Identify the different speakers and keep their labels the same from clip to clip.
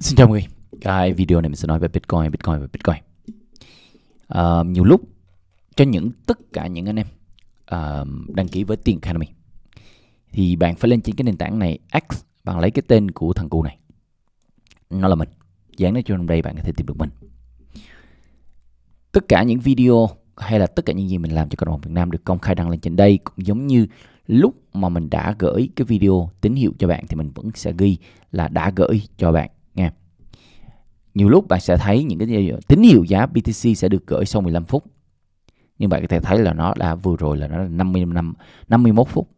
Speaker 1: Xin chào mọi người. Cái video này mình sẽ nói về Bitcoin, Bitcoin và Bitcoin. À, nhiều lúc cho những tất cả những anh em à, đăng ký với tiền Academy thì bạn phải lên trên cái nền tảng này X bạn lấy cái tên của thằng cu này. Nó là mình. Dán nó cho trong đây bạn có thể tìm được mình. Tất cả những video hay là tất cả những gì mình làm cho cộng đồng Việt Nam được công khai đăng lên trên đây cũng giống như lúc mà mình đã gửi cái video tín hiệu cho bạn thì mình vẫn sẽ ghi là đã gửi cho bạn nhiều lúc bạn sẽ thấy những cái tín hiệu giá BTC sẽ được gửi sau 15 phút nhưng bạn có thể thấy là nó đã vừa rồi là nó là 50 năm 51 phút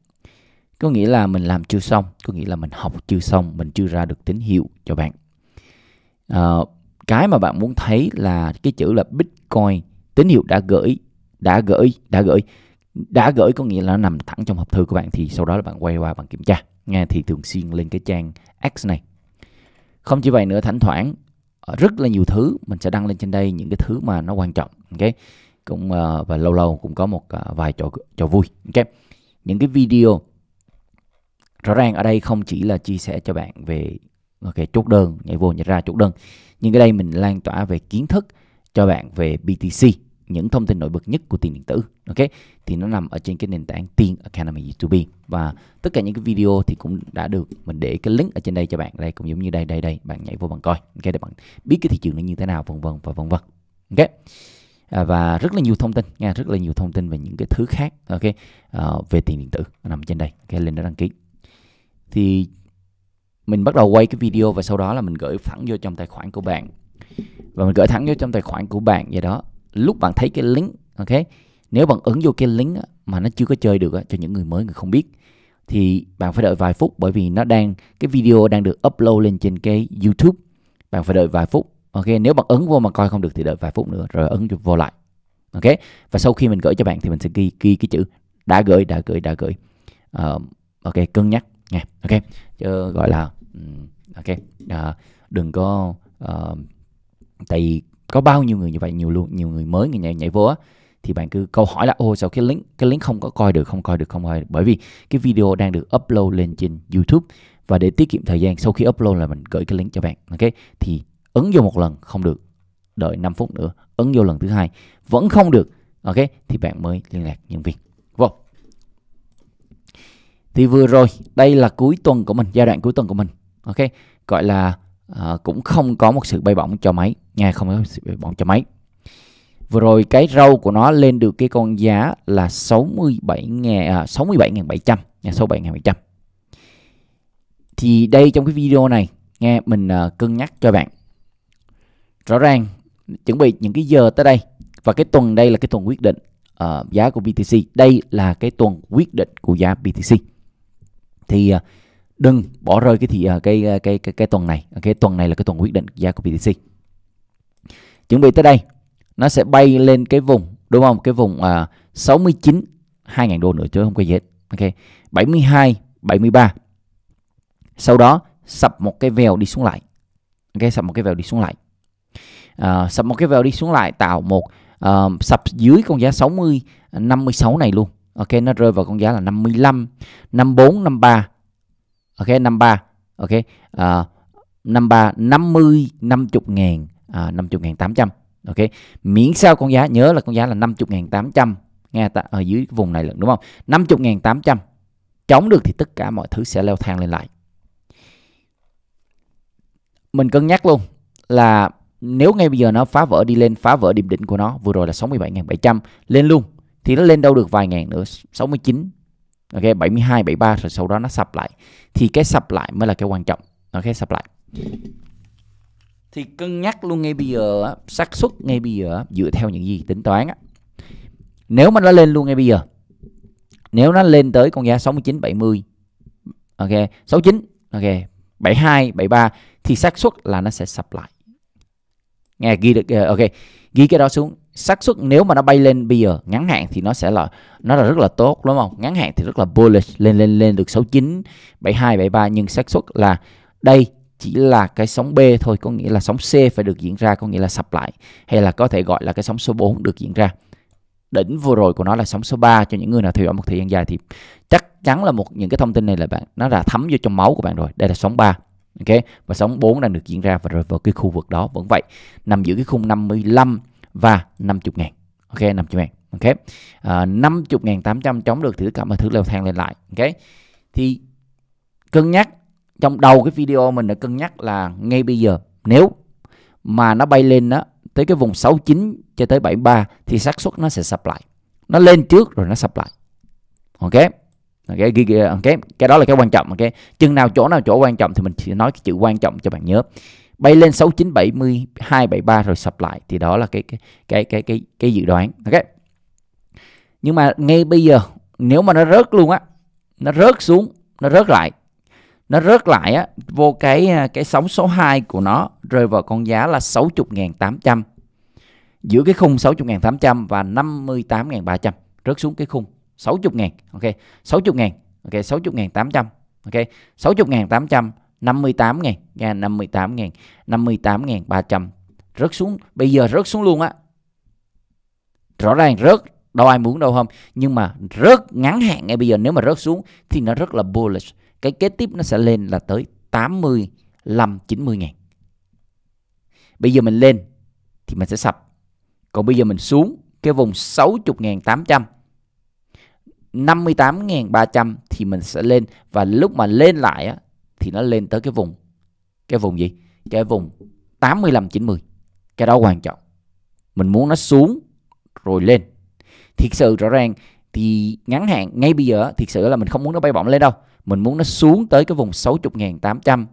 Speaker 1: có nghĩa là mình làm chưa xong có nghĩa là mình học chưa xong mình chưa ra được tín hiệu cho bạn à, cái mà bạn muốn thấy là cái chữ là Bitcoin tín hiệu đã gửi đã gửi đã gửi đã gửi có nghĩa là nó nằm thẳng trong hộp thư của bạn thì sau đó là bạn quay qua bạn kiểm tra nghe thì thường xuyên lên cái trang X này không chỉ vậy nữa thỉnh thoảng Ờ, rất là nhiều thứ mình sẽ đăng lên trên đây những cái thứ mà nó quan trọng ok cũng uh, và lâu lâu cũng có một uh, vài trò trò vui ok những cái video rõ ràng ở đây không chỉ là chia sẻ cho bạn về ok chốt đơn nhảy vô nhảy ra chốt đơn nhưng cái đây mình lan tỏa về kiến thức cho bạn về BTC những thông tin nổi bật nhất của tiền điện tử ok thì nó nằm ở trên cái nền tảng tiền academy to be và tất cả những cái video thì cũng đã được mình để cái link ở trên đây cho bạn đây cũng giống như đây đây đây bạn nhảy vô bạn coi ok để bạn biết cái thị trường nó như thế nào vân vân và vân vân ok à, và rất là nhiều thông tin nha rất là nhiều thông tin về những cái thứ khác ok à, về tiền điện tử nằm trên đây ok link đó đăng ký thì mình bắt đầu quay cái video và sau đó là mình gửi thẳng vô trong tài khoản của bạn và mình gửi thẳng vô trong tài khoản của bạn vậy đó lúc bạn thấy cái link ok nếu bạn ấn vô cái link mà nó chưa có chơi được cho những người mới người không biết thì bạn phải đợi vài phút bởi vì nó đang cái video đang được upload lên trên cái YouTube bạn phải đợi vài phút ok nếu bạn ấn vô mà coi không được thì đợi vài phút nữa rồi ấn vô lại ok và sau khi mình gửi cho bạn thì mình sẽ ghi ghi cái chữ đã gửi đã gửi đã gửi uh, ok cân nhắc nha ok Chứ gọi là ok uh, đừng có uh, tại có bao nhiêu người như vậy nhiều luôn nhiều người mới người nhảy nhảy vô á thì bạn cứ câu hỏi là ô sao cái link cái link không có coi được không coi được không coi được bởi vì cái video đang được upload lên trên YouTube và để tiết kiệm thời gian sau khi upload là mình gửi cái link cho bạn ok thì ấn vô một lần không được đợi 5 phút nữa ấn vô lần thứ hai vẫn không được ok thì bạn mới liên lạc nhân viên vô thì vừa rồi đây là cuối tuần của mình giai đoạn cuối tuần của mình ok gọi là à, cũng không có một sự bay bổng cho máy nha không có sự bay bổng cho máy vừa rồi cái râu của nó lên được cái con giá là 67.000 à, 67.700 nha 67.700 thì đây trong cái video này nghe mình uh, cân nhắc cho bạn rõ ràng chuẩn bị những cái giờ tới đây và cái tuần đây là cái tuần quyết định uh, giá của BTC đây là cái tuần quyết định của giá BTC thì uh, đừng bỏ rơi cái thị à, cái cái cái cái, tuần này cái tuần này là cái tuần quyết định giá của BTC chuẩn bị tới đây nó sẽ bay lên cái vùng đúng không cái vùng à, 69 2.000 đô nữa chứ không có gì hết ok 72 73 sau đó sập một cái vèo đi xuống lại ok sập một cái vèo đi xuống lại à, sập một cái vèo đi xuống lại tạo một uh, sập dưới con giá 60 56 này luôn ok nó rơi vào con giá là 55 54 53 ok năm ba ok à, năm ba năm mươi năm chục ngàn à, năm chục ngàn tám trăm ok miễn sao con giá nhớ là con giá là năm chục ngàn tám trăm nghe ta, ở dưới vùng này lận đúng không năm chục ngàn tám trăm chống được thì tất cả mọi thứ sẽ leo thang lên lại mình cân nhắc luôn là nếu ngay bây giờ nó phá vỡ đi lên phá vỡ điểm đỉnh của nó vừa rồi là 67.700 lên luôn thì nó lên đâu được vài ngàn nữa 69 ok 72 73 rồi sau đó nó sập lại thì cái sập lại mới là cái quan trọng ok sập lại thì cân nhắc luôn ngay bây giờ xác suất ngay bây giờ dựa theo những gì tính toán á nếu mà nó lên luôn ngay bây giờ nếu nó lên tới con giá 69 70 ok 69 ok 72 73 thì xác suất là nó sẽ sập lại nghe ghi được ok ghi cái đó xuống xác suất nếu mà nó bay lên bây giờ ngắn hạn thì nó sẽ là nó là rất là tốt đúng không ngắn hạn thì rất là bullish lên lên lên được 69 72 73 nhưng xác suất là đây chỉ là cái sóng B thôi có nghĩa là sóng C phải được diễn ra có nghĩa là sập lại hay là có thể gọi là cái sóng số 4 được diễn ra đỉnh vừa rồi của nó là sóng số 3 cho những người nào theo dõi một thời gian dài thì chắc chắn là một những cái thông tin này là bạn nó đã thấm vô trong máu của bạn rồi đây là sóng 3 ok và sóng 4 đang được diễn ra và rồi vào cái khu vực đó vẫn vậy nằm giữa cái khung 55 và 50 ngàn ok 50 ngàn ok à, 50 ngàn 800 chống được thử cảm và thử leo thang lên lại ok thì cân nhắc trong đầu cái video mình đã cân nhắc là ngay bây giờ nếu mà nó bay lên đó tới cái vùng 69 cho tới 73 thì xác suất nó sẽ sập lại nó lên trước rồi nó sập lại ok Okay, okay, cái đó là cái quan trọng ok chừng nào chỗ nào chỗ quan trọng thì mình chỉ nói cái chữ quan trọng cho bạn nhớ bay lên 6970 273 rồi sập lại thì đó là cái cái cái cái cái, cái dự đoán ok nhưng mà ngay bây giờ nếu mà nó rớt luôn á nó rớt xuống nó rớt lại nó rớt lại á vô cái à, cái sóng số 2 của nó rơi vào con giá là 60.800 giữa cái khung 60.800 và 58.300 rớt xuống cái khung 60.000 ok 60.000 ok 60.800 ok 60.800 58 ngàn nha 58 ngàn 58 ngàn 300 rớt xuống bây giờ rớt xuống luôn á rõ ràng rớt đâu ai muốn đâu không nhưng mà rớt ngắn hạn ngay bây giờ nếu mà rớt xuống thì nó rất là bullish cái kế tiếp nó sẽ lên là tới 85 90 ngàn bây giờ mình lên thì mình sẽ sập còn bây giờ mình xuống cái vùng 60.800 58.300 thì mình sẽ lên và lúc mà lên lại á, thì nó lên tới cái vùng cái vùng gì cái vùng 85 90 cái đó quan trọng mình muốn nó xuống rồi lên thiệt sự rõ ràng thì ngắn hạn ngay bây giờ thiệt sự là mình không muốn nó bay bổng lên đâu mình muốn nó xuống tới cái vùng 60.800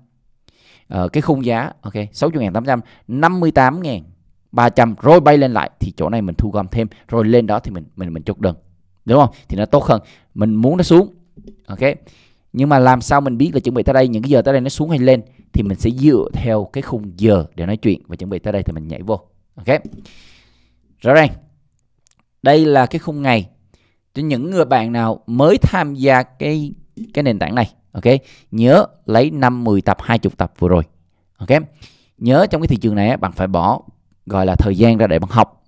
Speaker 1: ờ, cái khung giá ok 60.800 58.300 rồi bay lên lại thì chỗ này mình thu gom thêm rồi lên đó thì mình mình mình chốt đơn đúng không thì nó tốt hơn mình muốn nó xuống ok nhưng mà làm sao mình biết là chuẩn bị tới đây những cái giờ tới đây nó xuống hay lên thì mình sẽ dựa theo cái khung giờ để nói chuyện và chuẩn bị tới đây thì mình nhảy vô ok rõ ràng đây là cái khung ngày cho những người bạn nào mới tham gia cái cái nền tảng này ok nhớ lấy 5 10 tập 20 tập vừa rồi ok nhớ trong cái thị trường này bạn phải bỏ gọi là thời gian ra để bạn học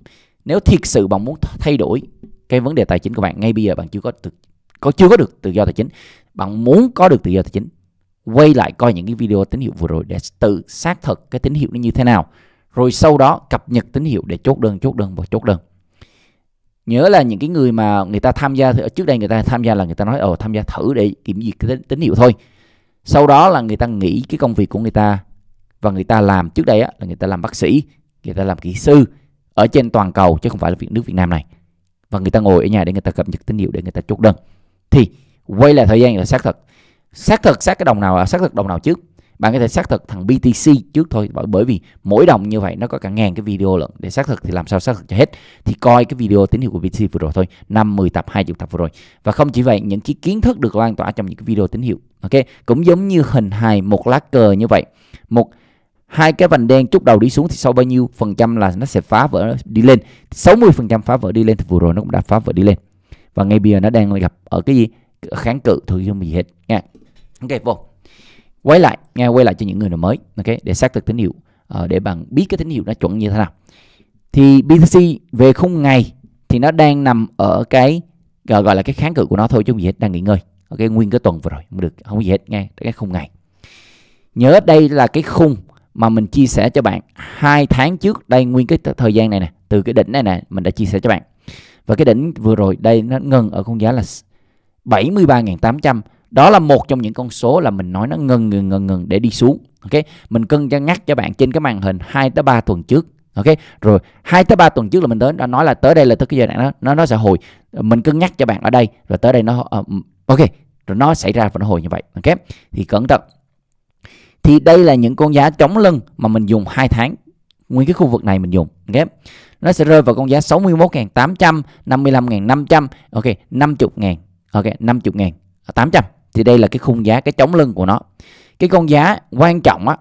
Speaker 1: nếu thiệt sự bạn muốn thay đổi cái vấn đề tài chính của bạn ngay bây giờ bạn chưa có được có chưa có được tự do tài chính bạn muốn có được tự do tài chính quay lại coi những cái video tín hiệu vừa rồi để tự xác thực cái tín hiệu nó như thế nào rồi sau đó cập nhật tín hiệu để chốt đơn chốt đơn và chốt đơn nhớ là những cái người mà người ta tham gia trước đây người ta tham gia là người ta nói ờ tham gia thử để kiểm duyệt cái tín hiệu thôi sau đó là người ta nghĩ cái công việc của người ta và người ta làm trước đây á, là người ta làm bác sĩ người ta làm kỹ sư ở trên toàn cầu chứ không phải là việc nước Việt Nam này và người ta ngồi ở nhà để người ta cập nhật tín hiệu để người ta chốt đơn thì quay lại thời gian là xác thực xác thực xác cái đồng nào à, xác thực đồng nào trước bạn có thể xác thực thằng BTC trước thôi bởi vì mỗi đồng như vậy nó có cả ngàn cái video lận để xác thực thì làm sao xác thực cho hết thì coi cái video tín hiệu của BTC vừa rồi thôi năm 10 tập 20 tập vừa rồi và không chỉ vậy những cái kiến thức được lan tỏa trong những cái video tín hiệu ok cũng giống như hình hài một lá cờ như vậy một hai cái vành đen chút đầu đi xuống thì sau bao nhiêu phần trăm là nó sẽ phá vỡ đi lên 60 phần trăm phá vỡ đi lên thì vừa rồi nó cũng đã phá vỡ đi lên và ngay bây giờ nó đang gặp ở cái gì kháng cự thôi through gì hết nha ok vô quay lại nha quay lại cho những người nào mới ok để xác thực tín hiệu uh, để bạn biết cái tín hiệu nó chuẩn như thế nào thì BTC về khung ngày thì nó đang nằm ở cái gọi là cái kháng cự của nó thôi chứ không gì hết đang nghỉ ngơi ok nguyên cái tuần vừa rồi không được không gì hết nghe cái khung ngày nhớ đây là cái khung mà mình chia sẻ cho bạn hai tháng trước đây nguyên cái thời gian này nè từ cái đỉnh này nè mình đã chia sẻ cho bạn và cái đỉnh vừa rồi đây nó ngừng ở khung giá là 73.800 đó là một trong những con số là mình nói nó ngừng ngừng ngừng ngừng để đi xuống ok mình cân cho ngắt cho bạn trên cái màn hình 2 tới 3 tuần trước ok rồi 2 tới 3 tuần trước là mình đến đã nói là tới đây là tới cái giai đoạn đó nó nó sẽ hồi mình cân nhắc cho bạn ở đây rồi tới đây nó uh, ok rồi nó xảy ra và nó hồi như vậy ok thì cẩn thận thì đây là những con giá chống lưng mà mình dùng 2 tháng nguyên cái khu vực này mình dùng ok nó sẽ rơi vào con giá 61.800 55.500 ok 50.000 ok 50 ngàn 800 thì đây là cái khung giá cái chống lưng của nó cái con giá quan trọng á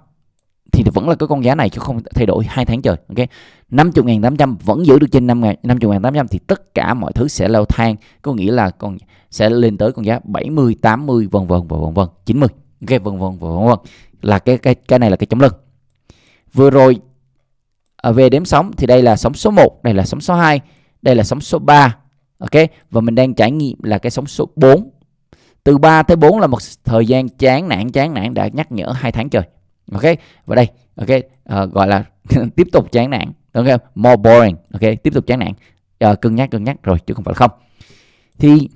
Speaker 1: thì vẫn là cái con giá này chứ không thay đổi hai tháng trời ok 50.800 vẫn giữ được trên 5 ngàn 50.800 thì tất cả mọi thứ sẽ leo thang có nghĩa là con sẽ lên tới con giá 70 80 vân vân và vân vân 90 ok vân vân và vân vân là cái cái cái này là cái chống lưng vừa rồi à, về đếm sóng thì đây là sóng số 1 đây là sóng số 2 đây là sóng số 3 ok và mình đang trải nghiệm là cái sóng số 4 từ 3 tới 4 là một thời gian chán nản chán nản đã nhắc nhở hai tháng trời ok và đây ok à, gọi là tiếp tục chán nản ok more boring ok tiếp tục chán nản à, cân nhắc cân nhắc rồi chứ không phải không thì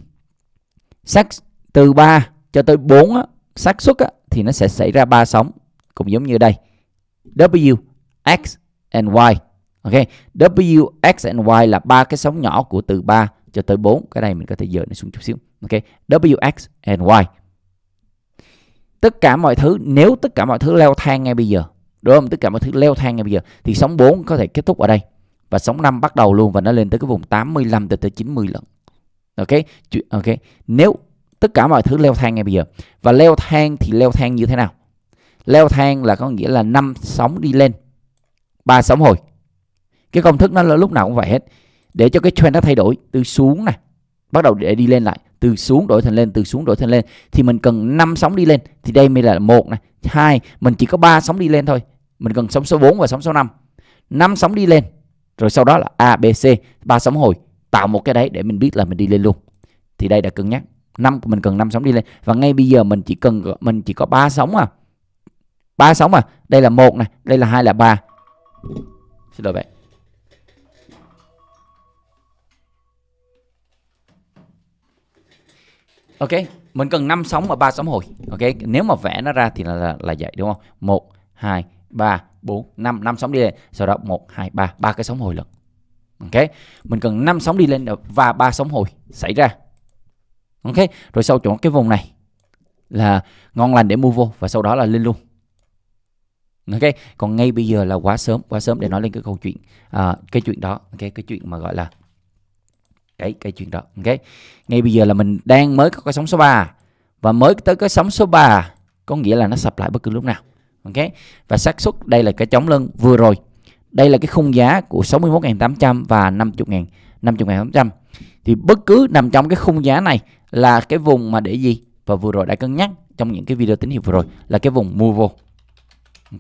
Speaker 1: xác từ 3 cho tới 4 á, xác suất á, thì nó sẽ xảy ra ba sóng cũng giống như đây W X and Y ok W X and Y là ba cái sóng nhỏ của từ 3 cho tới 4 cái này mình có thể dời nó xuống chút xíu ok W, X, and y tất cả mọi thứ nếu tất cả mọi thứ leo thang ngay bây giờ đúng không tất cả mọi thứ leo thang ngay bây giờ thì sóng 4 có thể kết thúc ở đây và sóng 5 bắt đầu luôn và nó lên tới cái vùng 85 tới tới 90 lần ok ok nếu tất cả mọi thứ leo thang ngay bây giờ và leo thang thì leo thang như thế nào leo thang là có nghĩa là năm sóng đi lên ba sóng hồi cái công thức nó là lúc nào cũng vậy hết để cho cái trend nó thay đổi từ xuống này bắt đầu để đi lên lại từ xuống đổi thành lên từ xuống đổi thành lên thì mình cần 5 sóng đi lên thì đây mới là một này hai mình chỉ có ba sóng đi lên thôi mình cần sóng số 4 và sóng số 5 năm sóng đi lên rồi sau đó là A B C ba sóng hồi tạo một cái đấy để mình biết là mình đi lên luôn thì đây đã cân nhắc năm mình cần năm sóng đi lên và ngay bây giờ mình chỉ cần mình chỉ có ba sóng à ba sóng à đây là một này đây là hai là ba xin lỗi bạn ok mình cần 5 sóng và 3 sóng hồi ok nếu mà vẽ nó ra thì là là, là vậy đúng không 1 2 3 4 5 5 sóng đi lên sau đó 1 2 3 ba cái sóng hồi lần ok mình cần 5 sóng đi lên và ba sóng hồi xảy ra ok rồi sau chỗ cái vùng này là ngon lành để mua vô và sau đó là lên luôn ok còn ngay bây giờ là quá sớm quá sớm để nói lên cái câu chuyện à, cái chuyện đó ok cái chuyện mà gọi là cái cái chuyện đó ok ngay bây giờ là mình đang mới có cái sóng số 3 và mới tới cái sóng số 3 có nghĩa là nó sập lại bất cứ lúc nào ok và xác suất đây là cái chống lưng vừa rồi đây là cái khung giá của 61.800 và 50.000 50.800 thì bất cứ nằm trong cái khung giá này là cái vùng mà để gì và vừa rồi đã cân nhắc trong những cái video tín hiệu vừa rồi là cái vùng mua vô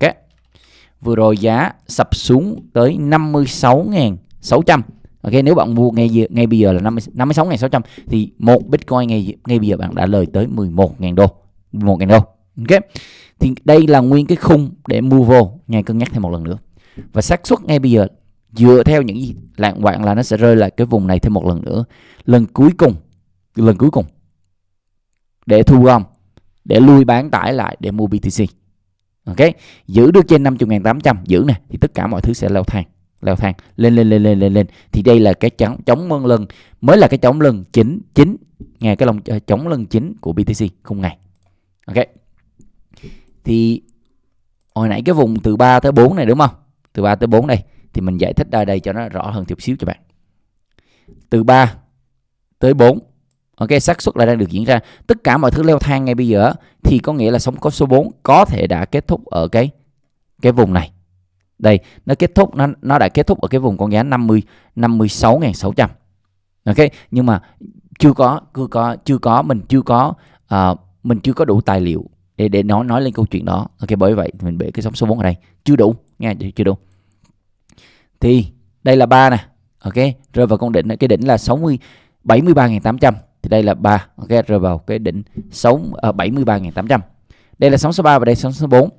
Speaker 1: ok vừa rồi giá sập xuống tới 56.600 ok nếu bạn mua ngay ngay bây giờ là 50 56.600 thì một Bitcoin ngay ngay bây giờ bạn đã lời tới 11.000 đô 11.000 đô ok thì đây là nguyên cái khung để mua vô nhà cân nhắc thêm một lần nữa và xác suất ngay bây giờ dựa theo những gì lạng quạng là nó sẽ rơi lại cái vùng này thêm một lần nữa lần cuối cùng lần cuối cùng để thu gom để lui bán tải lại để mua BTC ok giữ được trên 50.800 giữ này thì tất cả mọi thứ sẽ leo thang leo thang lên lên lên lên lên lên thì đây là cái chống chống lưng mới là cái chống lưng chính chính nghe cái lòng ờ, chống lưng chính của BTC không ngày ok thì hồi nãy cái vùng từ 3 tới 4 này đúng không từ 3 tới 4 đây thì mình giải thích ra đây cho nó rõ hơn chút xíu cho bạn từ 3 tới 4 ok xác suất là đang được diễn ra tất cả mọi thứ leo thang ngay bây giờ thì có nghĩa là sóng có số 4 có thể đã kết thúc ở cái cái vùng này đây nó kết thúc nó nó đã kết thúc ở cái vùng con giá 50 56.600 ok nhưng mà chưa có chưa có chưa có mình chưa có uh, mình chưa có đủ tài liệu để để nói nói lên câu chuyện đó ok bởi vậy mình bể cái sóng số 4 ở đây chưa đủ nghe chưa đủ thì đây là ba nè ok rơi vào con đỉnh cái đỉnh là 60 73.800 thì đây là 3 ok rơi vào cái đỉnh 6 uh, 73.800 đây là sóng số 3 và đây là sóng số 4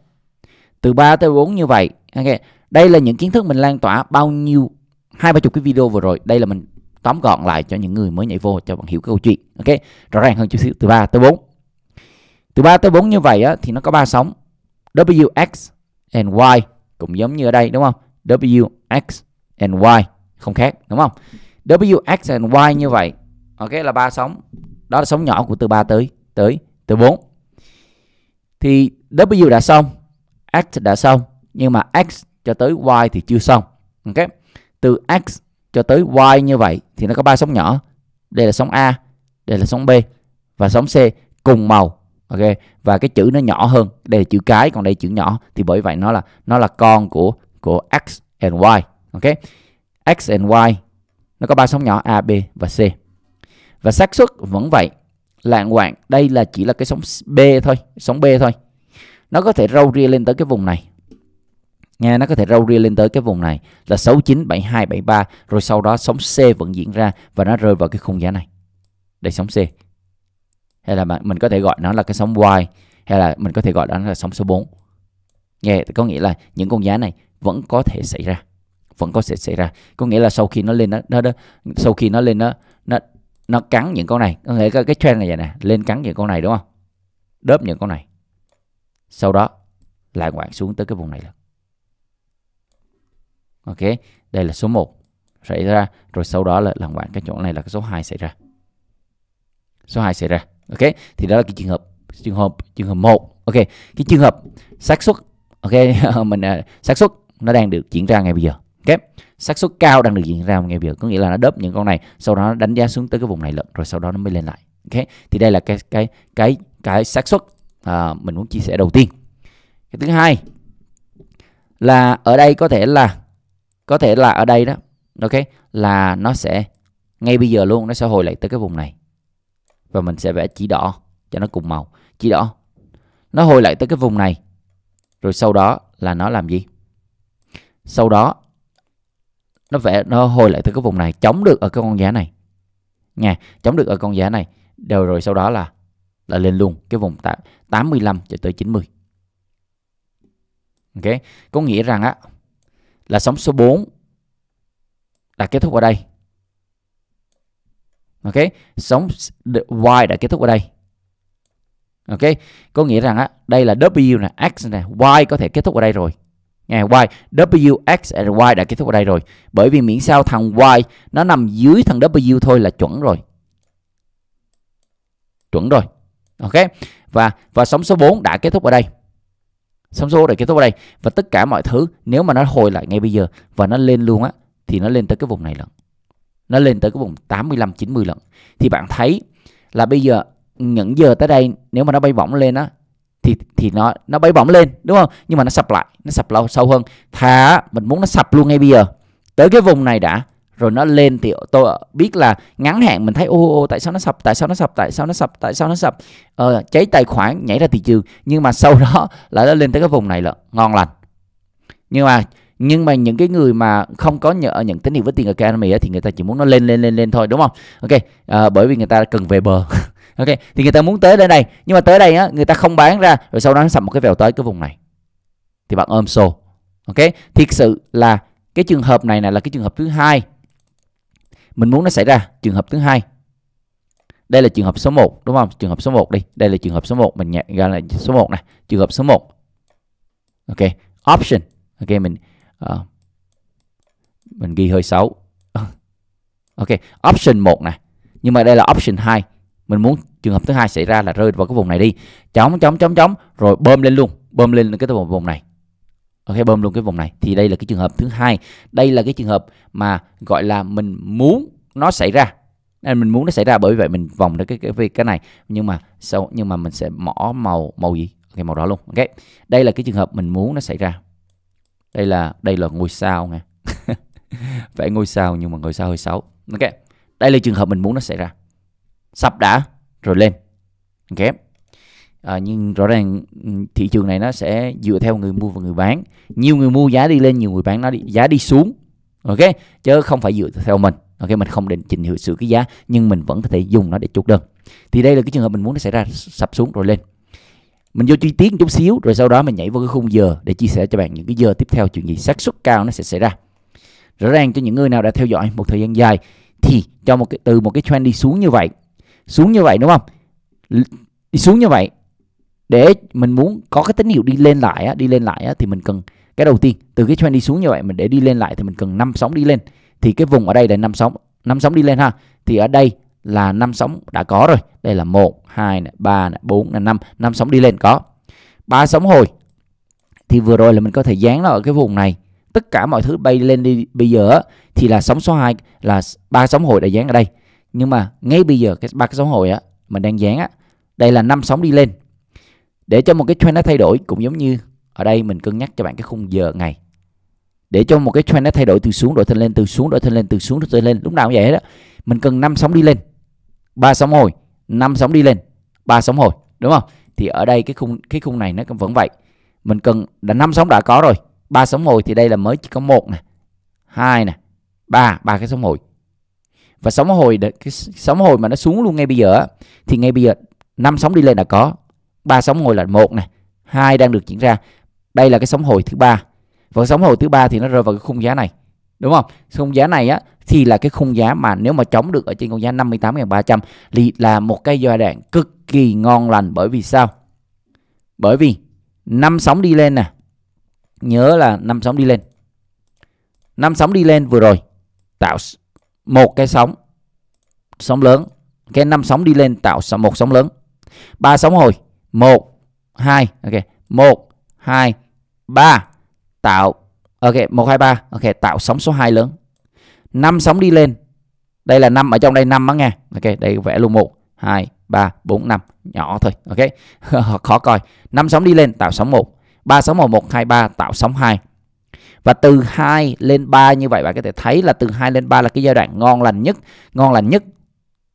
Speaker 1: từ 3 tới 4 như vậy ok đây là những kiến thức mình lan tỏa bao nhiêu hai ba chục cái video vừa rồi đây là mình tóm gọn lại cho những người mới nhảy vô cho bạn hiểu cái câu chuyện ok rõ ràng hơn chút xíu từ 3 tới 4 từ 3 tới 4 như vậy á, thì nó có ba sóng w x and Y cũng giống như ở đây đúng không w x and Y không khác đúng không w x and Y như vậy ok là ba sóng đó là sóng nhỏ của từ 3 tới tới từ 4 thì W đã xong x đã xong nhưng mà x cho tới y thì chưa xong ok từ x cho tới y như vậy thì nó có ba sóng nhỏ đây là sóng a đây là sóng b và sóng c cùng màu ok và cái chữ nó nhỏ hơn đây là chữ cái còn đây chữ nhỏ thì bởi vậy nó là nó là con của của x and y ok x and y nó có ba sóng nhỏ a b và c và xác suất vẫn vậy lạng quạng đây là chỉ là cái sóng b thôi sóng b thôi nó có thể râu ria lên tới cái vùng này nha nó có thể râu ria lên tới cái vùng này là 69 72 73 rồi sau đó sóng C vẫn diễn ra và nó rơi vào cái khung giá này đây sóng C hay là mình có thể gọi nó là cái sóng Y hay là mình có thể gọi nó là sóng số 4 nghe có nghĩa là những con giá này vẫn có thể xảy ra vẫn có thể xảy ra có nghĩa là sau khi nó lên nó, nó, nó sau khi nó lên nó nó nó cắn những con này có nghĩa cái, cái trend này vậy nè lên cắn những con này đúng không đớp những con này sau đó lại ngoạn xuống tới cái vùng này là, ok đây là số 1 xảy ra rồi sau đó là, là ngoạn cái chỗ này là cái số 2 xảy ra số 2 xảy ra ok thì đó là cái trường hợp trường hợp trường hợp một, ok cái trường hợp xác suất ok mình à, xác suất nó đang được diễn ra ngay bây giờ ok xác suất cao đang được diễn ra ngay bây giờ có nghĩa là nó đớp những con này sau đó nó đánh giá xuống tới cái vùng này lận rồi sau đó nó mới lên lại ok thì đây là cái cái cái cái xác suất à, mình muốn chia sẻ đầu tiên cái thứ hai là ở đây có thể là có thể là ở đây đó ok là nó sẽ ngay bây giờ luôn nó sẽ hồi lại tới cái vùng này và mình sẽ vẽ chỉ đỏ cho nó cùng màu chỉ đỏ nó hồi lại tới cái vùng này rồi sau đó là nó làm gì sau đó nó vẽ nó hồi lại tới cái vùng này chống được ở cái con giá này nha chống được ở con giá này đều rồi sau đó là là lên luôn cái vùng 85 cho tới 90. Ok, có nghĩa rằng á là sóng số 4 đã kết thúc ở đây. Ok, sóng Y đã kết thúc ở đây. Ok, có nghĩa rằng á đây là W nè, X nè, Y có thể kết thúc ở đây rồi. Nghe Y, W, X and Y đã kết thúc ở đây rồi. Bởi vì miễn sao thằng Y nó nằm dưới thằng W thôi là chuẩn rồi. Chuẩn rồi ok và và sóng số 4 đã kết thúc ở đây sóng số để kết thúc ở đây và tất cả mọi thứ nếu mà nó hồi lại ngay bây giờ và nó lên luôn á thì nó lên tới cái vùng này lận nó lên tới cái vùng 85 90 lận thì bạn thấy là bây giờ những giờ tới đây nếu mà nó bay bổng lên á thì thì nó nó bay bổng lên đúng không nhưng mà nó sập lại nó sập lâu sâu hơn thà mình muốn nó sập luôn ngay bây giờ tới cái vùng này đã rồi nó lên thì tôi biết là ngắn hạn mình thấy ô, ô, tại sao nó sập tại sao nó sập tại sao nó sập tại sao nó sập ờ, cháy tài khoản nhảy ra thị trường nhưng mà sau đó là nó lên tới cái vùng này là ngon lành nhưng mà nhưng mà những cái người mà không có nhờ, những tín hiệu với tiền economy ấy, thì người ta chỉ muốn nó lên lên lên lên thôi đúng không ok à, bởi vì người ta cần về bờ ok thì người ta muốn tới đây này nhưng mà tới đây á người ta không bán ra rồi sau đó nó sập một cái vèo tới cái vùng này thì bạn ôm xô ok thiệt sự là cái trường hợp này này là cái trường hợp thứ hai mình muốn nó xảy ra trường hợp thứ hai đây là trường hợp số 1 đúng không trường hợp số 1 đi đây là trường hợp số 1 mình nhặt ra là số 1 này trường hợp số 1 ok option ok mình uh, mình ghi hơi xấu ok option 1 này nhưng mà đây là option 2 mình muốn trường hợp thứ hai xảy ra là rơi vào cái vùng này đi chống chống chống chống rồi bơm lên luôn bơm lên cái vùng vùng này ok bơm luôn cái vòng này thì đây là cái trường hợp thứ hai đây là cái trường hợp mà gọi là mình muốn nó xảy ra nên mình muốn nó xảy ra bởi vậy mình vòng ra cái cái việc cái này nhưng mà sau nhưng mà mình sẽ mỏ màu màu gì ok màu đỏ luôn ok đây là cái trường hợp mình muốn nó xảy ra đây là đây là ngôi sao nè vẽ ngôi sao nhưng mà ngôi sao hơi xấu ok đây là trường hợp mình muốn nó xảy ra sập đã rồi lên ok à, nhưng rõ ràng ừ, thị trường này nó sẽ dựa theo người mua và người bán nhiều người mua giá đi lên nhiều người bán nó đi, giá đi xuống ok chứ không phải dựa theo mình ok mình không định chỉnh hiệu sự cái giá nhưng mình vẫn có thể dùng nó để chốt đơn thì đây là cái trường hợp mình muốn nó xảy ra sập xuống rồi lên mình vô chi tiết chút xíu rồi sau đó mình nhảy vào cái khung giờ để chia sẻ cho bạn những cái giờ tiếp theo chuyện gì xác suất cao nó sẽ xảy ra rõ ràng cho những người nào đã theo dõi một thời gian dài thì cho một cái từ một cái trend đi xuống như vậy xuống như vậy đúng không đi xuống như vậy để mình muốn có cái tín hiệu đi lên lại á, đi lên lại á, thì mình cần cái đầu tiên từ cái trend đi xuống như vậy mình để đi lên lại thì mình cần năm sóng đi lên thì cái vùng ở đây là năm sóng năm sóng đi lên ha thì ở đây là năm sóng đã có rồi đây là một hai ba bốn năm năm sóng đi lên có ba sóng hồi thì vừa rồi là mình có thể dán nó ở cái vùng này tất cả mọi thứ bay lên đi bây giờ thì là sóng số 2 là ba sóng hồi đã dán ở đây nhưng mà ngay bây giờ cái ba cái sóng hồi á mình đang dán á đây là năm sóng đi lên để cho một cái trend nó thay đổi cũng giống như ở đây mình cân nhắc cho bạn cái khung giờ ngày để cho một cái trend nó thay đổi từ xuống đổi thân lên từ xuống đổi thân lên từ xuống đổi thân lên lúc nào cũng vậy đó mình cần năm sóng đi lên ba sóng hồi năm sóng đi lên ba sóng hồi đúng không thì ở đây cái khung cái khung này nó vẫn vậy mình cần là năm sóng đã có rồi ba sóng hồi thì đây là mới chỉ có một nè hai nè ba ba cái sóng hồi và sóng hồi cái sóng hồi mà nó xuống luôn ngay bây giờ thì ngay bây giờ năm sóng đi lên đã có ba sóng ngồi là một này hai đang được diễn ra đây là cái sóng hồi thứ ba và sóng hồi thứ ba thì nó rơi vào cái khung giá này đúng không khung giá này á thì là cái khung giá mà nếu mà chống được ở trên con giá 58.300 thì là một cái giai đoạn cực kỳ ngon lành bởi vì sao bởi vì năm sóng đi lên nè nhớ là năm sóng đi lên năm sóng đi lên vừa rồi tạo một cái sóng sóng lớn cái năm sóng đi lên tạo một sóng lớn ba sóng hồi 1 2 ok 1 2 3 tạo ok 1 2 3 ok tạo sóng số 2 lớn 5 sóng đi lên đây là 5 ở trong đây 5 á nghe ok đây vẽ luôn 1 2 3 4 5 nhỏ thôi ok khó coi 5 sóng đi lên tạo sóng 1 3 sóng 1 1 2 3 tạo sóng 2 và từ 2 lên 3 như vậy bạn có thể thấy là từ 2 lên 3 là cái giai đoạn ngon lành nhất, ngon lành nhất.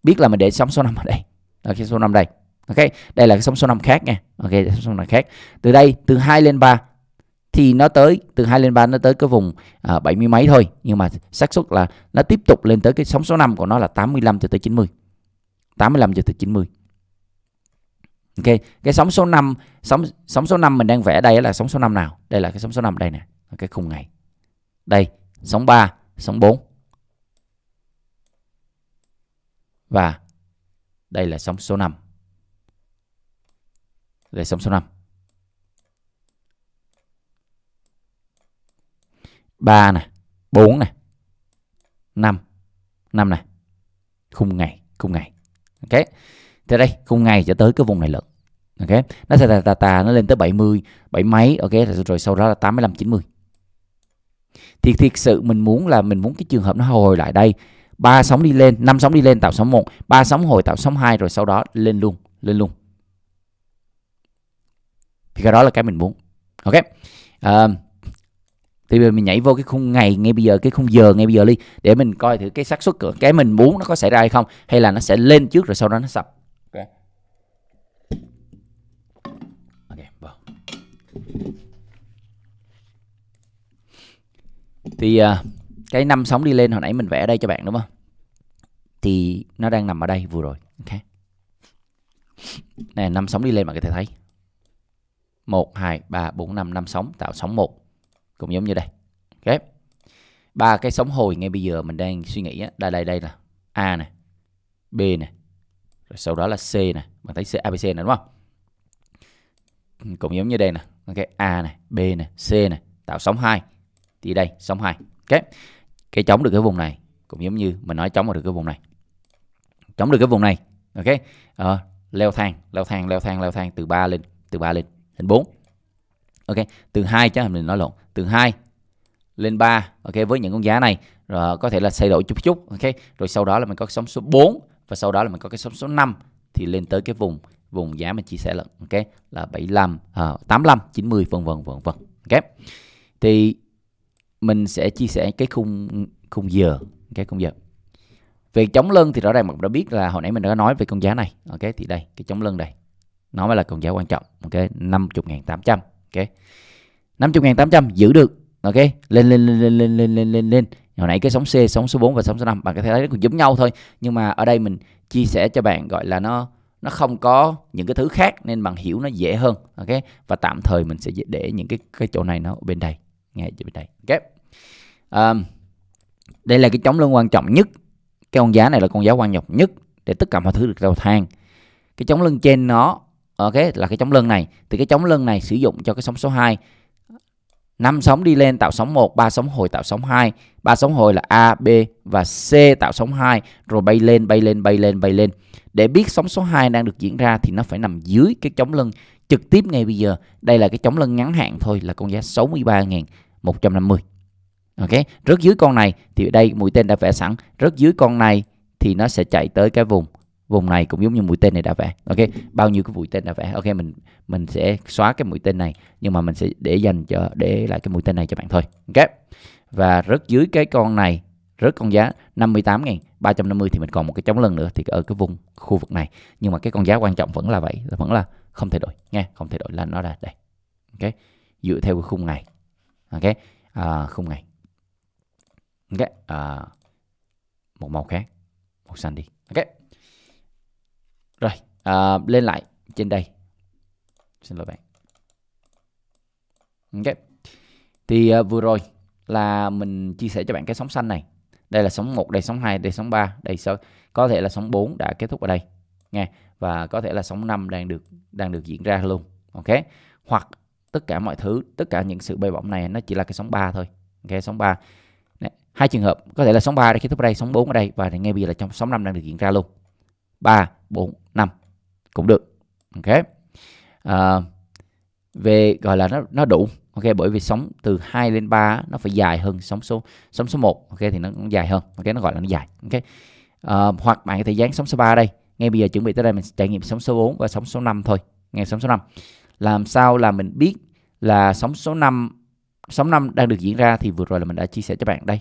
Speaker 1: Biết là mình để sóng số 5 ở đây. Ở cái số 5 đây ok đây là cái sóng số 5 khác nha ok sóng số 5 khác từ đây từ 2 lên 3 thì nó tới từ 2 lên 3 nó tới cái vùng à, 70 mấy thôi nhưng mà xác suất là nó tiếp tục lên tới cái sóng số 5 của nó là 85 cho tới 90 85 cho tới 90 Ok, cái sóng số 5 sóng sóng số 5 mình đang vẽ đây là sóng số 5 nào? Đây là cái sóng số 5 đây nè, cái khung ngày. Đây, sóng 3, sóng 4. Và đây là sóng số 5. Đời sống số 5 3 này 4 này 5 5 này Khung ngày Khung ngày Ok Thì đây khung ngày sẽ tới cái vùng này lận Ok Nó sẽ tà tà tà nó lên tới 70 7 mấy Ok rồi, sau đó là 85 90 Thì thiệt sự mình muốn là mình muốn cái trường hợp nó hồi lại đây ba sóng đi lên, năm sóng đi lên tạo sóng một ba sóng hồi tạo sóng hai rồi sau đó lên luôn, lên luôn thì cái đó là cái mình muốn ok à, thì mình nhảy vô cái khung ngày ngay bây giờ cái khung giờ ngay bây giờ đi để mình coi thử cái xác suất của cái mình muốn nó có xảy ra hay không hay là nó sẽ lên trước rồi sau đó nó sập ok ok vâng thì ờ, cái năm sóng đi lên hồi nãy mình vẽ ở đây cho bạn đúng không thì nó đang nằm ở đây vừa rồi ok này năm sóng đi lên bạn có thể thấy 1, 2, 3, 4, 5, 5 sóng tạo sóng 1 cũng giống như đây ok ba cái sóng hồi ngay bây giờ mình đang suy nghĩ á, đây đây đây là A này B này rồi sau đó là C này bạn thấy C ABC này đúng không cũng giống như đây nè ok A này B này C này tạo sóng 2 thì đây sóng 2 ok cái chống được cái vùng này cũng giống như mình nói chống được cái vùng này chống được cái vùng này ok à, leo thang leo thang leo thang leo thang từ 3 lên từ 3 lên thành 4. Ok, từ 2 chứ mình nói lộn, từ 2 lên 3. Ok, với những con giá này rồi có thể là thay đổi chút chút, ok. Rồi sau đó là mình có cái sóng số 4 và sau đó là mình có cái sóng số 5 thì lên tới cái vùng vùng giá mình chia sẻ là ok là 75 à, 85 90 vân vân vân vân. Ok. Thì mình sẽ chia sẻ cái khung khung giờ, cái okay, khung giờ. Về chống lưng thì rõ ràng mình đã biết là hồi nãy mình đã nói về con giá này. Ok thì đây, cái chống lưng đây nó mới là con giá quan trọng ok 50.800 ok 50.800 giữ được ok lên lên lên lên lên lên lên lên lên hồi nãy cái sóng C sóng số 4 và sóng số 5 bạn có thể thấy nó còn giống nhau thôi nhưng mà ở đây mình chia sẻ cho bạn gọi là nó nó không có những cái thứ khác nên bạn hiểu nó dễ hơn ok và tạm thời mình sẽ để những cái cái chỗ này nó bên đây ngay bên đây ok um, đây là cái chống lưng quan trọng nhất cái con giá này là con giá quan trọng nhất để tất cả mọi thứ được leo thang cái chống lưng trên nó ok là cái chống lưng này thì cái chống lưng này sử dụng cho cái sóng số 2 Năm sóng đi lên tạo sóng 1, ba sóng hồi tạo sóng 2, ba sóng hồi là A, B và C tạo sóng 2 rồi bay lên bay lên bay lên bay lên. Để biết sóng số 2 đang được diễn ra thì nó phải nằm dưới cái chống lưng trực tiếp ngay bây giờ. Đây là cái chống lưng ngắn hạn thôi là con giá 63.150. Ok, rớt dưới con này thì đây mũi tên đã vẽ sẵn, rớt dưới con này thì nó sẽ chạy tới cái vùng vùng này cũng giống như mũi tên này đã vẽ ok bao nhiêu cái mũi tên đã vẽ ok mình mình sẽ xóa cái mũi tên này nhưng mà mình sẽ để dành cho để lại cái mũi tên này cho bạn thôi ok và rất dưới cái con này rất con giá 58.350 thì mình còn một cái chống lần nữa thì ở cái vùng khu vực này nhưng mà cái con giá quan trọng vẫn là vậy vẫn là không thay đổi nghe? không thay đổi là nó là đây ok dựa theo cái khung ngày ok à, khung ngày ok à, một màu khác màu xanh đi ok rồi à, lên lại trên đây xin lỗi bạn ok thì à, vừa rồi là mình chia sẻ cho bạn cái sóng xanh này đây là sóng 1, đây sóng 2, đây sóng 3, đây sóng có thể là sóng 4 đã kết thúc ở đây nghe và có thể là sóng 5 đang được đang được diễn ra luôn ok hoặc tất cả mọi thứ tất cả những sự bay bổng này nó chỉ là cái sóng 3 thôi ok sóng 3 Đấy. hai trường hợp có thể là sóng 3 đã kết thúc ở đây sóng 4 ở đây và ngay bây giờ là trong sóng 5 đang được diễn ra luôn 3 4 cũng được ok à, về gọi là nó nó đủ ok bởi vì sóng từ 2 lên 3 nó phải dài hơn sóng số sóng số 1 ok thì nó cũng dài hơn ok nó gọi là nó dài ok à, hoặc bạn có thể dán sóng số 3 đây ngay bây giờ chuẩn bị tới đây mình trải nghiệm sóng số 4 và sóng số 5 thôi ngay sóng số 5 làm sao là mình biết là sóng số 5 sóng 5 đang được diễn ra thì vừa rồi là mình đã chia sẻ cho bạn đây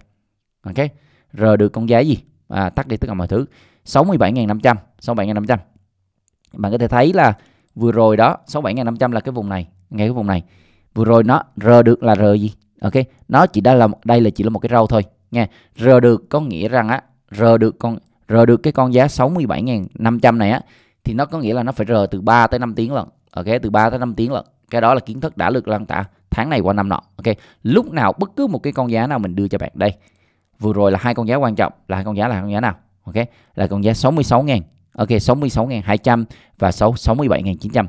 Speaker 1: ok r được con giá gì à, tắt đi tất cả mọi thứ 67.500 67.500 bạn có thể thấy là vừa rồi đó 67.500 là cái vùng này ngay cái vùng này vừa rồi nó r được là r gì ok nó chỉ đây là đây là chỉ là một cái râu thôi nha r được có nghĩa rằng á r được con r được cái con giá 67.500 này á thì nó có nghĩa là nó phải r từ 3 tới 5 tiếng lần ok từ 3 tới 5 tiếng lần cái đó là kiến thức đã được lan tả tháng này qua năm nọ ok lúc nào bất cứ một cái con giá nào mình đưa cho bạn đây vừa rồi là hai con giá quan trọng là hai con giá là hai con giá nào ok là con giá 66 000 ok 66.200 và 67.900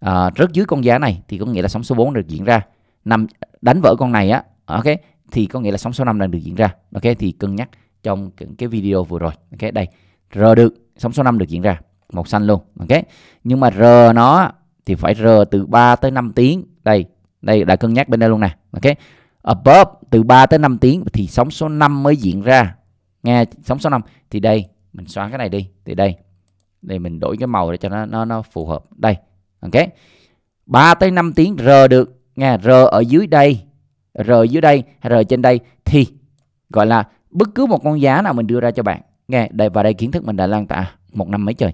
Speaker 1: à, rất dưới con giá này thì có nghĩa là sóng số 4 được diễn ra năm đánh vỡ con này á ok thì có nghĩa là sóng số 5 đang được diễn ra ok thì cân nhắc trong cái video vừa rồi ok đây r được sóng số 5 được diễn ra màu xanh luôn ok nhưng mà r nó thì phải r từ 3 tới 5 tiếng đây đây đã cân nhắc bên đây luôn nè ok above từ 3 tới 5 tiếng thì sóng số 5 mới diễn ra nghe sóng số 5 thì đây mình xóa cái này đi thì đây để mình đổi cái màu để cho nó nó nó phù hợp đây ok 3 tới 5 tiếng r được nghe r ở dưới đây r dưới đây r trên đây thì gọi là bất cứ một con giá nào mình đưa ra cho bạn nghe đây và đây kiến thức mình đã lan tỏa một năm mấy trời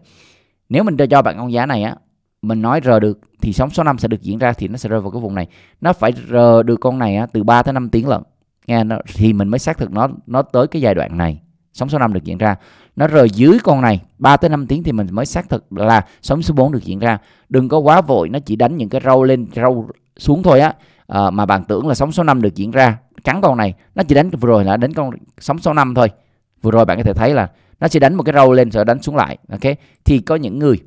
Speaker 1: nếu mình cho bạn con giá này á mình nói r được thì sóng số 5 sẽ được diễn ra thì nó sẽ rơi vào cái vùng này nó phải r được con này á, từ 3 tới 5 tiếng lận nghe nó, thì mình mới xác thực nó nó tới cái giai đoạn này sóng số 5 được diễn ra nó rời dưới con này 3 tới 5 tiếng thì mình mới xác thực là sóng số 4 được diễn ra đừng có quá vội nó chỉ đánh những cái râu lên râu xuống thôi á à, mà bạn tưởng là sóng số 5 được diễn ra cắn con này nó chỉ đánh vừa rồi là đến con sóng số 5 thôi vừa rồi bạn có thể thấy là nó chỉ đánh một cái râu lên rồi đánh xuống lại ok thì có những người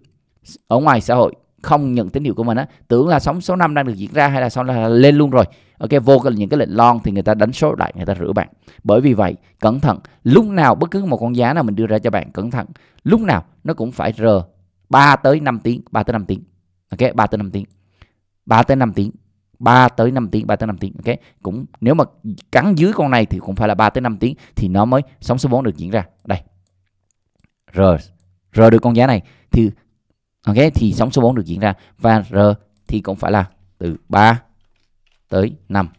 Speaker 1: ở ngoài xã hội không nhận tín hiệu của mình á tưởng là sóng số 5 đang được diễn ra hay là sao là lên luôn rồi ok vô những cái lệnh long thì người ta đánh số lại người ta rửa bạn bởi vì vậy cẩn thận lúc nào bất cứ một con giá nào mình đưa ra cho bạn cẩn thận lúc nào nó cũng phải r 3 tới 5 tiếng 3 tới 5 tiếng ok 3 tới 5 tiếng 3 tới 5 tiếng 3 tới 5 tiếng 3 tới 5 tiếng ok cũng nếu mà cắn dưới con này thì cũng phải là 3 tới 5 tiếng thì nó mới sóng số 4 được diễn ra đây r r được con giá này thì ok thì sóng số 4 được diễn ra và r thì cũng phải là từ 3 tới 5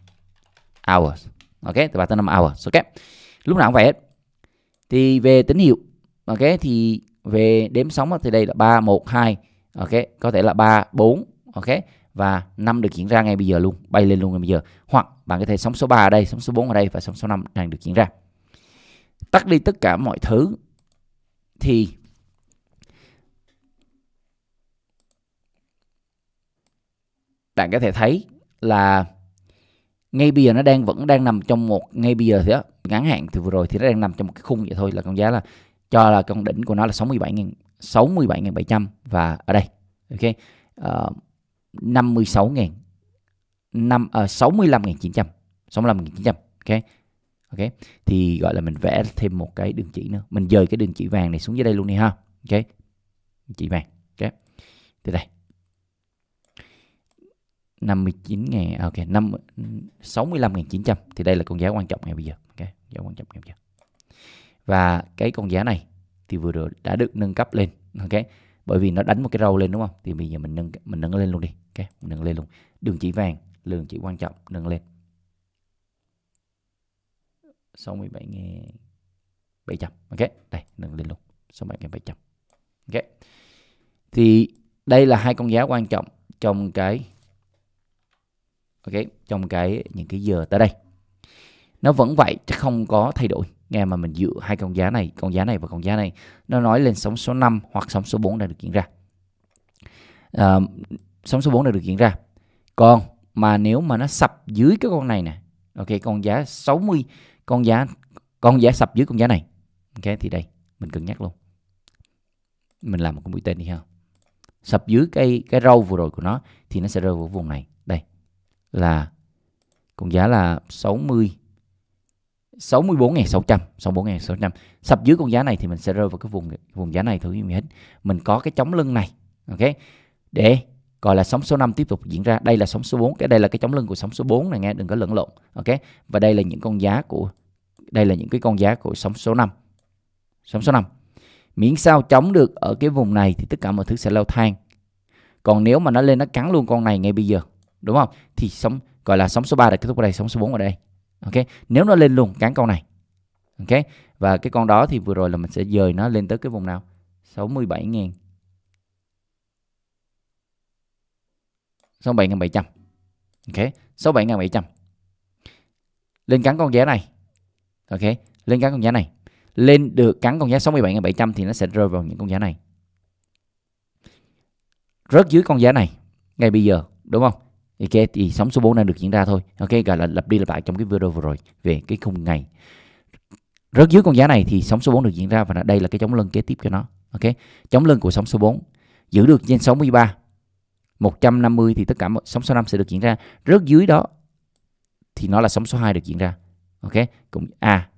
Speaker 1: hours. Ok, từ 3 tới 5 hours. Ok. Lúc nào cũng vậy hết. Thì về tín hiệu ok thì về đếm sóng thì đây là 3 1 2. Ok, có thể là 3 4 ok và 5 được diễn ra ngay bây giờ luôn, bay lên luôn ngay bây giờ. Hoặc bạn có thể sóng số 3 ở đây, sóng số 4 ở đây và sóng số 5 đang được diễn ra. Tắt đi tất cả mọi thứ thì bạn có thể thấy là ngay bây giờ nó đang vẫn đang nằm trong một ngay bây giờ thì đó, ngắn hạn thì vừa rồi thì nó đang nằm trong một cái khung vậy thôi là con giá là cho là con đỉnh của nó là 67.000 67.700 và ở đây ok uh, ờ, 56.000 năm uh, 65.900 65.900 ok ok thì gọi là mình vẽ thêm một cái đường chỉ nữa mình dời cái đường chỉ vàng này xuống dưới đây luôn đi ha ok chỉ vàng ok từ đây 59 ngàn à, ok 5 65.900 thì đây là con giá quan trọng ngày bây giờ ok giá quan trọng ngày bây giờ và cái con giá này thì vừa rồi đã được nâng cấp lên ok bởi vì nó đánh một cái râu lên đúng không thì bây giờ mình nâng mình nâng lên luôn đi ok mình nâng lên luôn đường chỉ vàng đường chỉ quan trọng nâng lên 67.700 ok đây nâng lên luôn 67.700 ok thì đây là hai con giá quan trọng trong cái ok trong cái những cái giờ tới đây nó vẫn vậy chứ không có thay đổi nghe mà mình dựa hai con giá này con giá này và con giá này nó nói lên sóng số 5 hoặc sóng số 4 đã được diễn ra à, sóng số 4 đã được diễn ra còn mà nếu mà nó sập dưới cái con này nè ok con giá 60 con giá con giá sập dưới con giá này ok thì đây mình cần nhắc luôn mình làm một cái mũi tên đi ha sập dưới cái cái râu vừa rồi của nó thì nó sẽ rơi vào vùng này là con giá là 60 64.600 64.600 sập dưới con giá này thì mình sẽ rơi vào cái vùng vùng giá này thôi mình hết mình có cái chống lưng này ok để gọi là sóng số 5 tiếp tục diễn ra đây là sóng số 4 cái đây là cái chống lưng của sóng số 4 này nghe đừng có lẫn lộn ok và đây là những con giá của đây là những cái con giá của sóng số 5 sóng số 5 miễn sao chống được ở cái vùng này thì tất cả mọi thứ sẽ leo thang còn nếu mà nó lên nó cắn luôn con này ngay bây giờ đúng không thì sóng gọi là sóng số 3 là kết thúc ở đây sóng số 4 ở đây ok nếu nó lên luôn cán con này ok và cái con đó thì vừa rồi là mình sẽ dời nó lên tới cái vùng nào 67.000 67.700 ok 67.700 lên cắn con giá này ok lên cắn con giá này lên được cắn con giá 67.700 thì nó sẽ rơi vào những con giá này rớt dưới con giá này ngay bây giờ đúng không ok thì sóng số 4 đang được diễn ra thôi ok gọi là lặp đi lặp lại trong cái video vừa rồi về cái khung ngày rớt dưới con giá này thì sóng số 4 được diễn ra và đây là cái chống lưng kế tiếp cho nó ok chống lưng của sóng số 4 giữ được trên 63 150 thì tất cả sóng số 5 sẽ được diễn ra rớt dưới đó thì nó là sóng số 2 được diễn ra ok cũng a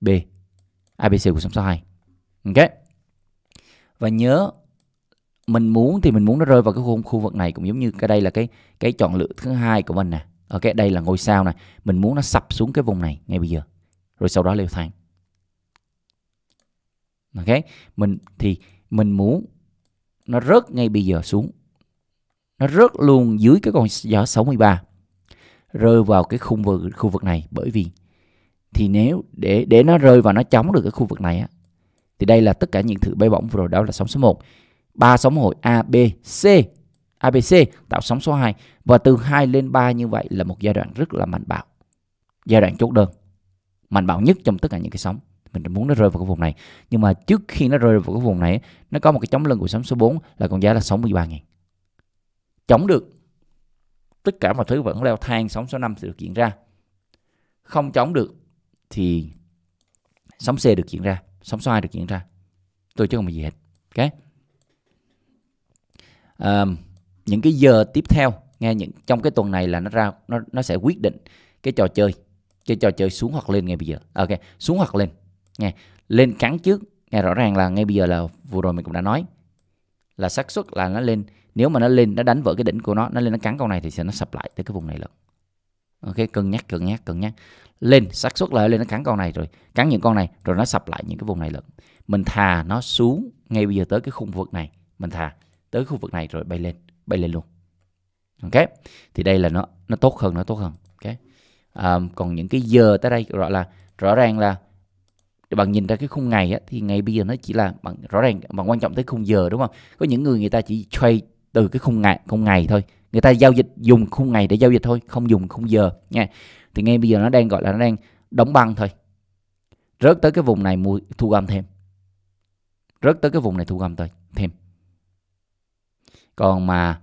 Speaker 1: b abc của sóng số 2 ok và nhớ mình muốn thì mình muốn nó rơi vào cái khu, khu vực này cũng giống như cái đây là cái cái chọn lựa thứ hai của mình nè ok đây là ngôi sao này mình muốn nó sập xuống cái vùng này ngay bây giờ rồi sau đó leo thang ok mình thì mình muốn nó rớt ngay bây giờ xuống nó rớt luôn dưới cái con gió 63 rơi vào cái khung vực khu vực này bởi vì thì nếu để để nó rơi vào nó chống được cái khu vực này á thì đây là tất cả những thử bay bổng vừa rồi đó là sóng số 1 ba sóng hồi ABC ABC tạo sóng số 2 và từ 2 lên 3 như vậy là một giai đoạn rất là mạnh bạo. Giai đoạn chốt đơn. Mạnh bạo nhất trong tất cả những cái sóng. Mình muốn nó rơi vào cái vùng này. Nhưng mà trước khi nó rơi vào cái vùng này nó có một cái chống lưng của sóng số 4 là con giá là 63.000. Chống được. Tất cả mọi thứ vẫn leo thang sóng số 5 sẽ được diễn ra. Không chống được thì sóng C được diễn ra, sóng số 2 được diễn ra. Tôi chứ không có gì hết. Okay uh, những cái giờ tiếp theo nghe những trong cái tuần này là nó ra nó nó sẽ quyết định cái trò chơi cái trò chơi xuống hoặc lên ngay bây giờ ok xuống hoặc lên nghe lên cắn trước nghe rõ ràng là ngay bây giờ là vừa rồi mình cũng đã nói là xác suất là nó lên nếu mà nó lên nó đánh vỡ cái đỉnh của nó nó lên nó cắn con này thì sẽ nó sập lại tới cái vùng này lận ok cân nhắc cân nhắc cân nhắc lên xác suất là lên nó cắn con này rồi cắn những con này rồi nó sập lại những cái vùng này lận mình thà nó xuống ngay bây giờ tới cái khung vực này mình thà tới khu vực này rồi bay lên bay lên luôn ok thì đây là nó nó tốt hơn nó tốt hơn ok à, còn những cái giờ tới đây gọi là rõ ràng là bạn nhìn ra cái khung ngày á, thì ngày bây giờ nó chỉ là bạn rõ ràng bạn quan trọng tới khung giờ đúng không có những người người ta chỉ trade từ cái khung ngày khung ngày thôi người ta giao dịch dùng khung ngày để giao dịch thôi không dùng khung giờ nha thì ngay bây giờ nó đang gọi là nó đang đóng băng thôi rớt tới cái vùng này mua thu gom thêm rớt tới cái vùng này thu gom thôi, thêm còn mà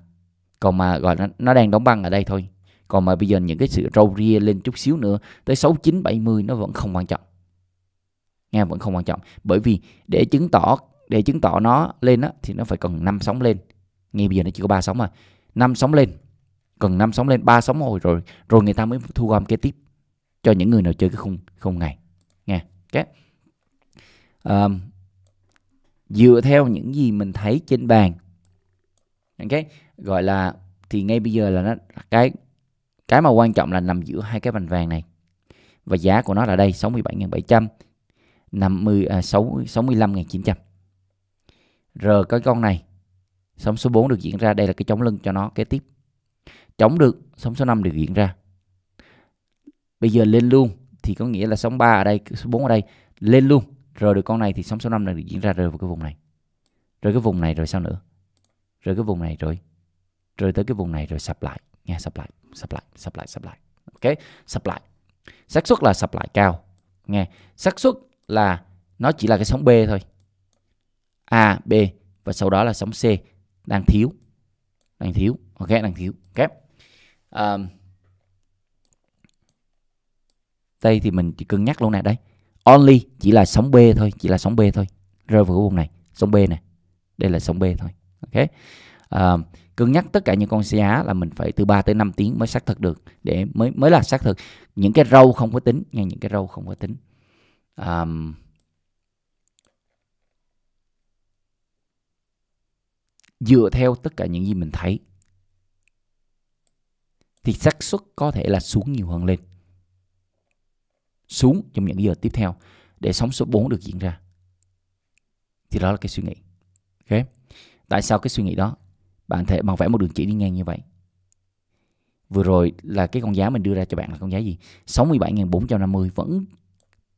Speaker 1: còn mà gọi nó, nó đang đóng băng ở đây thôi còn mà bây giờ những cái sự râu ria lên chút xíu nữa tới sáu chín bảy mươi nó vẫn không quan trọng nghe vẫn không quan trọng bởi vì để chứng tỏ để chứng tỏ nó lên á thì nó phải cần năm sóng lên nghe bây giờ nó chỉ có ba sóng mà năm sóng lên cần năm sóng lên ba sóng hồi rồi rồi người ta mới thu gom kế tiếp cho những người nào chơi cái khung khung này nghe okay. um, dựa theo những gì mình thấy trên bàn ok gọi là thì ngay bây giờ là nó cái cái mà quan trọng là nằm giữa hai cái vành vàng này và giá của nó là đây 67.700 50 à, 6 65.900 rồi cái con này sóng số 4 được diễn ra đây là cái chống lưng cho nó kế tiếp chống được sóng số 5 được diễn ra bây giờ lên luôn thì có nghĩa là sóng 3 ở đây số 4 ở đây lên luôn rồi được con này thì sóng số 5 này được diễn ra rồi vào cái vùng này rồi cái vùng này rồi sao nữa rồi cái vùng này rồi rồi tới cái vùng này rồi sập lại nghe sập lại sập lại sập lại sập lại ok sập lại xác suất là sập lại cao nghe xác suất là nó chỉ là cái sóng b thôi a b và sau đó là sóng c đang thiếu đang thiếu ok đang thiếu ok um, đây thì mình chỉ cân nhắc luôn nè đây only chỉ là sóng b thôi chỉ là sóng b thôi rơi vào cái vùng này sóng b nè đây là sóng b thôi ok à, cân nhắc tất cả những con xe á là mình phải từ 3 tới 5 tiếng mới xác thực được để mới mới là xác thực những cái râu không có tính nha những cái râu không có tính à, dựa theo tất cả những gì mình thấy thì xác suất có thể là xuống nhiều hơn lên xuống trong những giờ tiếp theo để sóng số 4 được diễn ra thì đó là cái suy nghĩ ok Tại sao cái suy nghĩ đó? Bạn thể bằng vẽ một đường chỉ đi ngang như vậy. Vừa rồi là cái con giá mình đưa ra cho bạn là con giá gì? 67.450 vẫn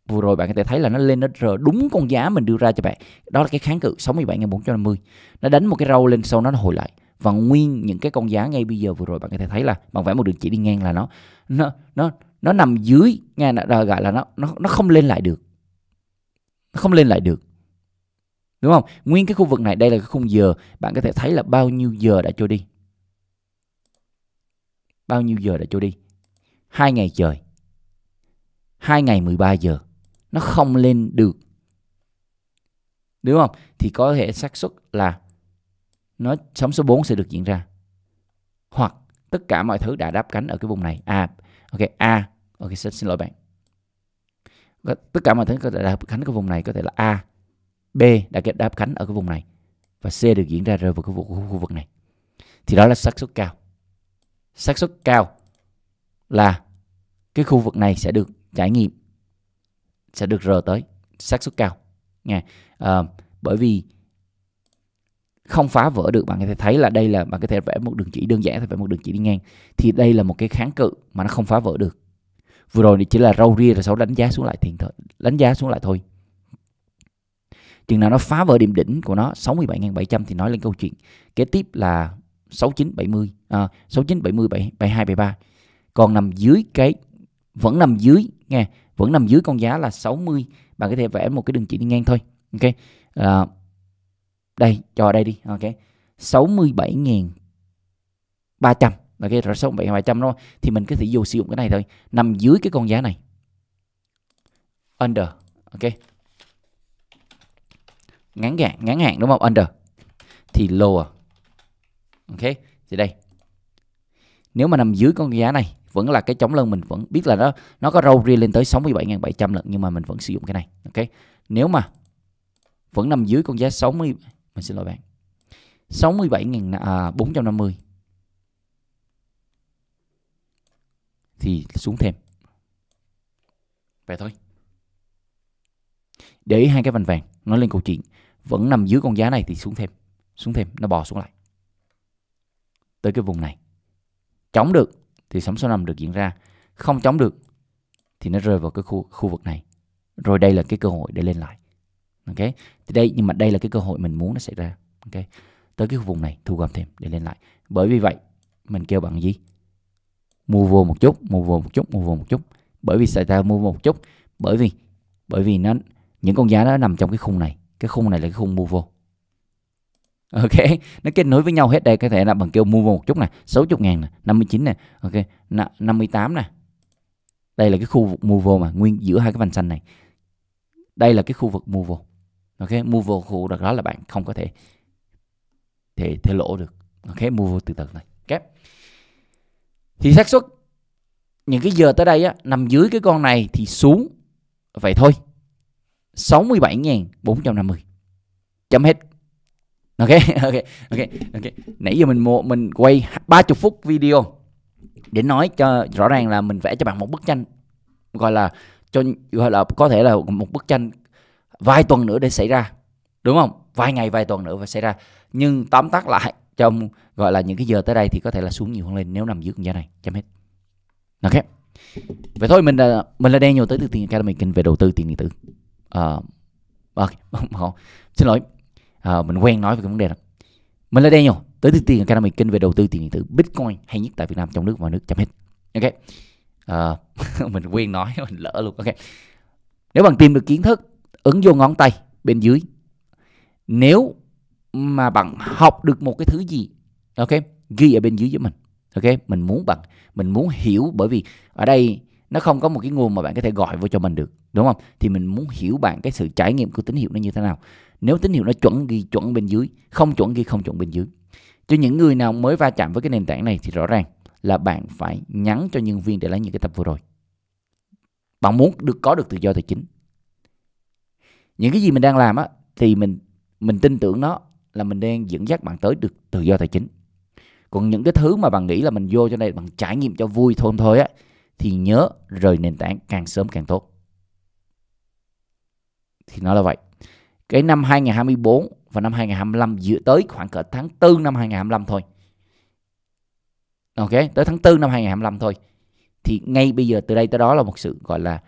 Speaker 1: vừa rồi bạn có thể thấy là nó lên nó rờ đúng con giá mình đưa ra cho bạn đó là cái kháng cự 67.450 nó đánh một cái râu lên sau nó hồi lại và nguyên những cái con giá ngay bây giờ vừa rồi bạn có thể thấy là bằng vẽ một đường chỉ đi ngang là nó nó nó nó nằm dưới nghe gọi là nó nó nó không lên lại được nó không lên lại được đúng không nguyên cái khu vực này đây là cái khung giờ bạn có thể thấy là bao nhiêu giờ đã trôi đi bao nhiêu giờ đã trôi đi hai ngày trời hai ngày 13 giờ nó không lên được đúng không thì có thể xác suất là nó sóng số 4 sẽ được diễn ra hoặc tất cả mọi thứ đã đáp cánh ở cái vùng này à ok a à, ok xin, xin lỗi bạn tất cả mọi thứ có thể đáp cánh cái vùng này có thể là a B đã kết đáp cánh ở cái vùng này và C được diễn ra rơi vào cái vùng khu vực này thì đó là xác suất cao xác suất cao là cái khu vực này sẽ được trải nghiệm sẽ được R tới xác suất cao nha à, bởi vì không phá vỡ được bạn có thể thấy là đây là bạn có thể vẽ một đường chỉ đơn giản thì vẽ một đường chỉ đi ngang thì đây là một cái kháng cự mà nó không phá vỡ được vừa rồi thì chỉ là râu ria rồi sau đánh giá xuống lại thiền thôi đánh giá xuống lại thôi chừng nào nó phá vỡ điểm đỉnh của nó 67.700 thì nói lên câu chuyện kế tiếp là 69 70 à, 69 70 72 73 còn nằm dưới cái vẫn nằm dưới nghe vẫn nằm dưới con giá là 60 bạn có thể vẽ một cái đường chỉ đi ngang thôi ok à, đây cho đây đi ok 67.000 300 là cái rồi 67 300 đúng không? Thì mình có thể vô sử dụng cái này thôi, nằm dưới cái con giá này. Under. Ok ngắn hạn ngắn hạn đúng không under thì lower ok thì đây nếu mà nằm dưới con giá này vẫn là cái chống lân mình vẫn biết là nó nó có roll riêng lên tới 67.700 lần nhưng mà mình vẫn sử dụng cái này ok nếu mà vẫn nằm dưới con giá 60 mình xin lỗi bạn 67.450 à, thì xuống thêm vậy thôi để ý hai cái vành vàng nói lên câu chuyện vẫn nằm dưới con giá này thì xuống thêm xuống thêm nó bò xuống lại tới cái vùng này chống được thì sóng số 5 được diễn ra không chống được thì nó rơi vào cái khu khu vực này rồi đây là cái cơ hội để lên lại ok thì đây nhưng mà đây là cái cơ hội mình muốn nó xảy ra ok tới cái vùng này thu gom thêm để lên lại bởi vì vậy mình kêu bằng gì mua vô một chút mua vô một chút mua vô một chút bởi vì xảy ra mua vô một chút bởi vì bởi vì nó những con giá nó nằm trong cái khung này cái khung này là cái khung mua ok nó kết nối với nhau hết đây có thể là bằng kêu mua vô một chút này 60 ngàn này 59 này ok N 58 này đây là cái khu vực mua mà nguyên giữa hai cái vành xanh này đây là cái khu vực mua ok mua khu vực đó là bạn không có thể thể thể lỗ được ok mua từ từ này kép thì xác suất những cái giờ tới đây á nằm dưới cái con này thì xuống vậy thôi 67.450 chấm hết ok ok ok ok nãy giờ mình mua mình quay 30 phút video để nói cho rõ ràng là mình vẽ cho bạn một bức tranh gọi là cho gọi là có thể là một bức tranh vài tuần nữa để xảy ra đúng không vài ngày vài tuần nữa và xảy ra nhưng tóm tắt lại trong gọi là những cái giờ tới đây thì có thể là xuống nhiều hơn lên nếu nằm dưới con giá này chấm hết ok vậy thôi mình là mình là Daniel tới từ tiền academy kênh về đầu tư tiền điện tử uh, okay, không, xin lỗi uh, mình quen nói về cái vấn đề này mình là Daniel tới từ tiền kênh mình kênh về đầu tư tiền điện tử Bitcoin hay nhất tại Việt Nam trong nước và nước chấm hết ok uh, mình quen nói mình lỡ luôn ok nếu bạn tìm được kiến thức ứng vô ngón tay bên dưới nếu mà bạn học được một cái thứ gì ok ghi ở bên dưới với mình ok mình muốn bạn mình muốn hiểu bởi vì ở đây nó không có một cái nguồn mà bạn có thể gọi vô cho mình được đúng không thì mình muốn hiểu bạn cái sự trải nghiệm của tín hiệu nó như thế nào nếu tín hiệu nó chuẩn ghi chuẩn bên dưới không chuẩn ghi không chuẩn bên dưới cho những người nào mới va chạm với cái nền tảng này thì rõ ràng là bạn phải nhắn cho nhân viên để lấy những cái tập vừa rồi bạn muốn được có được tự do tài chính những cái gì mình đang làm á thì mình mình tin tưởng nó là mình đang dẫn dắt bạn tới được tự do tài chính còn những cái thứ mà bạn nghĩ là mình vô cho đây bằng trải nghiệm cho vui thôi thôi á thì nhớ rời nền tảng càng sớm càng tốt. Thì nó là vậy. Cái năm 2024 và năm 2025 dựa tới khoảng cỡ tháng 4 năm 2025 thôi. Ok, tới tháng 4 năm 2025 thôi. Thì ngay bây giờ từ đây tới đó là một sự gọi là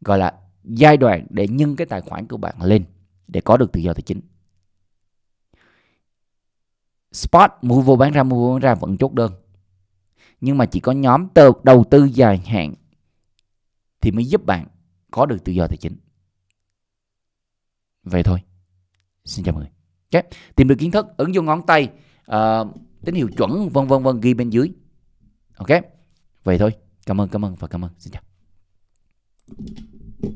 Speaker 1: gọi là giai đoạn để nhân cái tài khoản của bạn lên để có được tự do tài chính. Spot mua vô bán ra mua vô bán ra vẫn chốt đơn nhưng mà chỉ có nhóm đầu tư dài hạn thì mới giúp bạn có được tự do tài chính vậy thôi xin chào mọi người okay. tìm được kiến thức ứng dụng ngón tay uh, tín hiệu chuẩn vân vân vân ghi bên dưới ok vậy thôi cảm ơn cảm ơn và cảm ơn xin chào